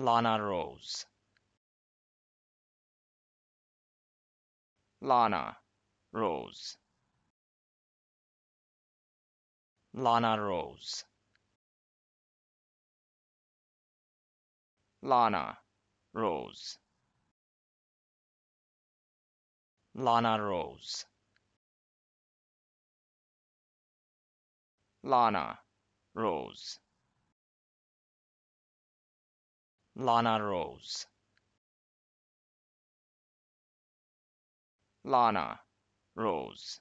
Lana Rose. Lana Rose. Lana Rose. Lana Rose. Lana Rose. Lana Rose. Lana Rose. Lana Rose.